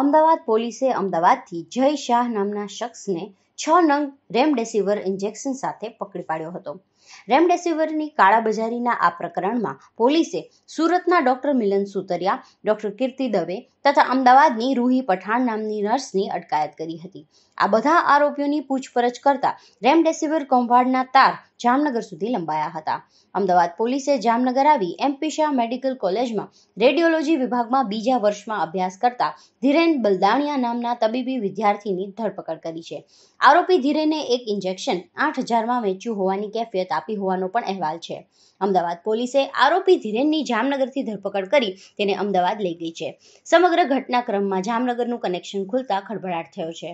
અમદાવાદ પોલીસે અમદાવાદથી જય શાહ નામના શખ્સને છ નંગ રેમડેસિવિર ઇન્જેક્શન સાથે પકડી પાડ્યો હતો રેમડેસિવિરની કાળાબજારીના આ પ્રકરણમાં પોલીસે સુરતના ડોક્ટર મિલન સુતરિયા ડોક્ટર કીર્તિ દવે તથા અમદાવાદની રૂહી પઠાણ નામની નર્સની અટકાયત કરી હતી આ બધા આરોપીઓની પૂછપરછ કરતા રેમડેસિવિર કૌભાંડના તાર જામનગર સુધી લંબાયા હતા અમદાવાદ પોલીસે જામનગર આવી એમપી શાહ મેડિકલ કોલેજમાં રેડિયોલોજી વિભાગમાં બીજા વર્ષમાં અભ્યાસ કરતા ધીરેન બલદાણિયા નામના તબીબી વિદ્યાર્થીની ધરપકડ કરી છે આરોપી ધીરેને એક ઇન્જેક્શન આઠ હજારમાં વેચ્યું હોવાની કેફિયત મદદ હોવાનો પણ અહેવાલ છે અમદાવાદ પોલીસે આરોપી ધીરેનની જામનગરથી ધરપકડ કરી તેને અમદાવાદ લઈ ગઈ છે સમગ્ર ઘટનાક્રમમાં જામનગરનું કનેક્શન ખુલતા ખળભળાટ થયો છે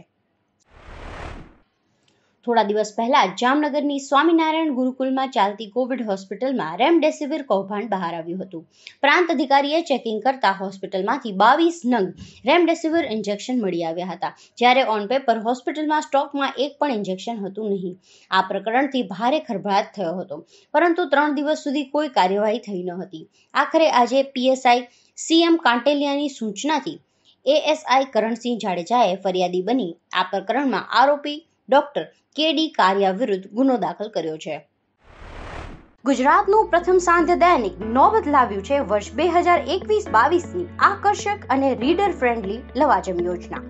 થોડા દિવસ પહેલા જામનગરની સ્વામિનારાયણ ગુરુકુલમાં ચાલતી કોવિડ હોસ્પિટલમાં રેમડેસિવિર કૌભાંડ બહાર આવ્યું હતું પ્રાંત અધિકારીએ ચેકિંગ કરતા હોસ્પિટલમાંથી બાવીસ નંગ રેમડેસિવિર ઇન્જેક્શન મળી આવ્યા હતા જ્યારે ઓન પેપર હોસ્પિટલમાં સ્ટોકમાં એક પણ ઇન્જેક્શન હતું નહીં આ પ્રકરણથી ભારે ખરભરાટ થયો હતો પરંતુ ત્રણ દિવસ સુધી કોઈ કાર્યવાહી થઈ ન હતી આખરે આજે પીએસઆઈ સીએમ કાંટેલિયાની સૂચનાથી એએસઆઈ કરણસિંહ જાડેજાએ ફરિયાદી બની આ પ્રકરણમાં આરોપી ડોક્ટર કે ડી કારિયા વિરુદ્ધ ગુનો દાખલ કર્યો છે ગુજરાતનું પ્રથમ સાંધ્ય દૈનિક નોબત લાવ્યું છે વર્ષ બે હજાર એકવીસ બાવીસની આકર્ષક અને રીડર ફ્રેન્ડલી લવાજમ યોજના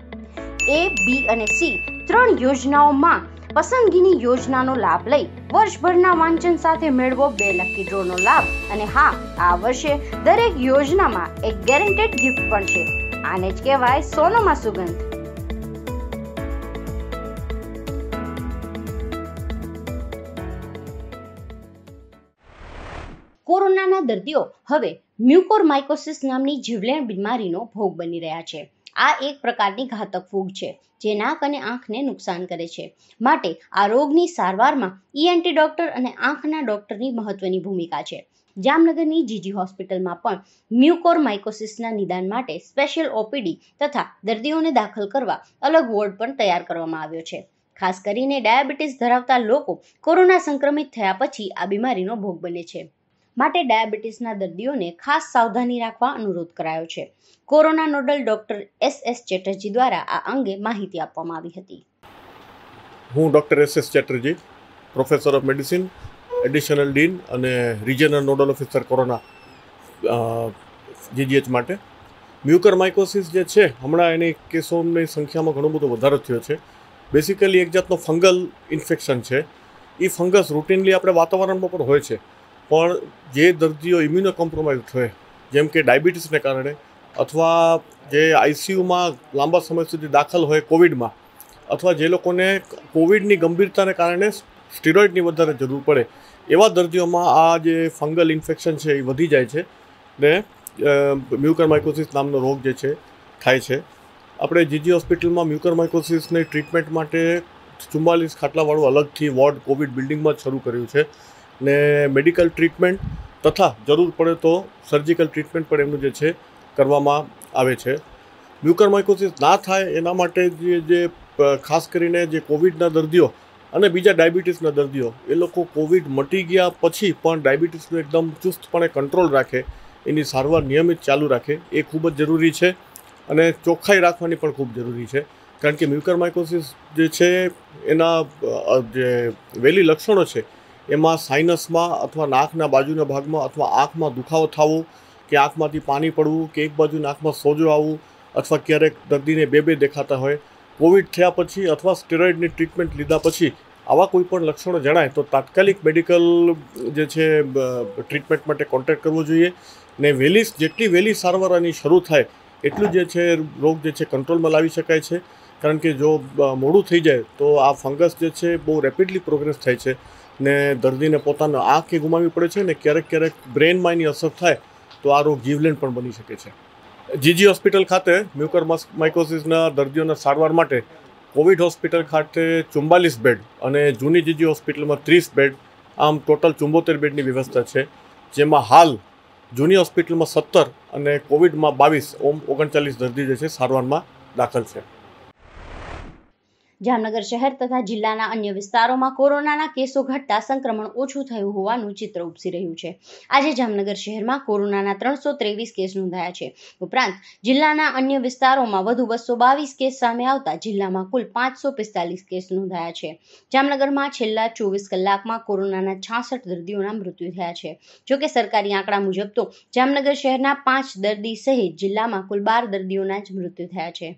એ બી અને સી ત્રણ યોજનાઓમાં પસંદગીની યોજનાનો લાભ લઈ વર્ષભરના વાંચન સાથે મેળવો બે લકી ડ્રોનો લાભ અને હા આ વર્ષે દરેક યોજનામાં એક ગેરંટેડ ગિફ્ટ પણ છે આને જ કહેવાય સોનામાં સુગંધ કોરોનાના દર્દીઓ હવે મ્યુકોરમાઇકોસિસ નામની જીવલેણ બીમારીનો ભોગ બની રહ્યા છે આ એક પ્રકારની ઘાતક ફૂગ છે જે નાક અને આંખને નુકસાન કરે છે માટે આ રોગની સારવારમાં ઈએનટી ડોક્ટર અને આંખના ડોક્ટરની મહત્વની ભૂમિકા છે જામનગરની જીજી હોસ્પિટલમાં પણ મ્યુકોરમાઇકોસિસના નિદાન માટે સ્પેશિયલ ઓપીડી તથા દર્દીઓને દાખલ કરવા અલગ વોર્ડ પણ તૈયાર કરવામાં આવ્યો છે ખાસ કરીને ડાયાબિટીસ ધરાવતા લોકો કોરોના સંક્રમિત થયા પછી આ બીમારીનો ભોગ બને છે માટે ડાયાબિટીસના દર્દીઓને ખાસ સાવધાની રાખવા અનુરોધ કરાયો છે corona nodal doctor S S Chatterjee દ્વારા આ અંગે માહિતી આપવામાં આવી હતી હું doctor S S Chatterjee professor of medicine additional dean અને regional nodal officer corona GGH માટે મ્યુકર માઇકોસિસ જે છે હમણાં એની કેસોની સંખ્યામાં ઘણો બધો વધારો થયો છે બેસિકલી એક જાતનો ફંગલ ઇન્ફેક્શન છે એ ફંગસ રૂટીનલી આપણે વાતાવરણમાં પણ હોય છે પણ જે દર્દીઓ ઇમ્યુનો કોમ્પ્રોમાઇઝ થયે જેમ કે ડાયાબિટીસને કારણે અથવા જે આઈસીયુમાં લાંબા સમય સુધી દાખલ હોય કોવિડમાં અથવા જે લોકોને કોવિડની ગંભીરતાને કારણે સ્ટીરોઇડની વધારે જરૂર પડે એવા દર્દીઓમાં આ જે ફંગલ ઇન્ફેક્શન છે એ વધી જાય છે ને મ્યુકર માઇકોસિસ નામનો રોગ જે છે થાય છે આપણે જીજી હોસ્પિટલમાં મ્યુકર માઇકોસિસની ટ્રીટમેન્ટ માટે ચુમ્માલીસ ખાટલાવાળું અલગથી વોર્ડ કોવિડ બિલ્ડિંગમાં જ શરૂ કર્યું છે ને મેડિકલ ટ્રીટમેન્ટ તથા જરૂર પડે તો સર્જિકલ ટ્રીટમેન્ટ પણ એમનું જે છે કરવામાં આવે છે મ્યુકરમાઇકોસિસ ના થાય એના માટે જે જે ખાસ કરીને જે કોવિડના દર્દીઓ અને બીજા ડાયાબિટીસના દર્દીઓ એ લોકો કોવિડ મટી ગયા પછી પણ ડાયાબિટીસનું એકદમ ચુસ્તપણે કંટ્રોલ રાખે એની સારવાર નિયમિત ચાલુ રાખે એ ખૂબ જ જરૂરી છે અને ચોખ્ખાઈ રાખવાની પણ ખૂબ જરૂરી છે કારણ કે મ્યુકરમાઇકોસિસ જે છે એના જે વહેલી લક્ષણો છે એમાં સાઇનસમાં અથવા નાકના બાજુના ભાગમાં અથવા આંખમાં દુખાવો થવો કે આંખમાંથી પાણી પડવું કે એક બાજુ નાકમાં સોજો આવવું અથવા ક્યારેક દર્દીને બે બે દેખાતા હોય કોવિડ થયા પછી અથવા સ્ટેરોઇડની ટ્રીટમેન્ટ લીધા પછી આવા કોઈ પણ લક્ષણો જણાય તો તાત્કાલિક મેડિકલ જે છે ટ્રીટમેન્ટ માટે કોન્ટેક્ટ કરવો જોઈએ ને વહેલી જેટલી વહેલી સારવાર આની શરૂ થાય એટલું જે છે રોગ જે છે કંટ્રોલમાં લાવી શકાય છે કારણ કે જો મોડું થઈ જાય તો આ ફંગસ જે છે બહુ રેપિડલી પ્રોગ્રેસ થાય છે ને દર્દીને પોતાનો આંખ એ ગુમાવવી પડે છે ને ક્યારેક ક્યારેક બ્રેનમાં એની અસર થાય તો આ રોગ જીવલેણ પણ બની શકે છે જીજી હોસ્પિટલ ખાતે મ્યુકર માઇકોસિસના દર્દીઓના સારવાર માટે કોવિડ હોસ્પિટલ ખાતે ચુમ્બાલીસ બેડ અને જૂની જીજી હોસ્પિટલમાં ત્રીસ બેડ આમ ટોટલ ચુંબોતેર બેડની વ્યવસ્થા છે જેમાં હાલ જૂની હોસ્પિટલમાં સત્તર અને કોવિડમાં બાવીસ ઓમ ઓગણચાલીસ દર્દી જે છે સારવારમાં દાખલ છે જામનગર શહેર તથા જિલ્લાના અન્ય વિસ્તારોમાં કોરોનાના કેસો ઘટતા સંક્રમણ ઓછું થયું હોવાનું ચિત્ર ઉપસી રહ્યું છે આજે જામનગર શહેરમાં કોરોનાના ત્રણસો ત્રેવીસ કેસ નોંધાયા છે ઉપરાંત જિલ્લાના અન્ય વિસ્તારોમાં વધુ બસો બાવીસ કેસ સામે આવતા જિલ્લામાં કુલ પાંચસો પિસ્તાલીસ કેસ નોંધાયા છે જામનગરમાં છેલ્લા ચોવીસ કલાકમાં કોરોનાના છાસઠ દર્દીઓના મૃત્યુ થયા છે જોકે સરકારી આંકડા મુજબ તો જામનગર શહેરના પાંચ દર્દી સહિત જિલ્લામાં કુલ બાર દર્દીઓના જ મૃત્યુ થયા છે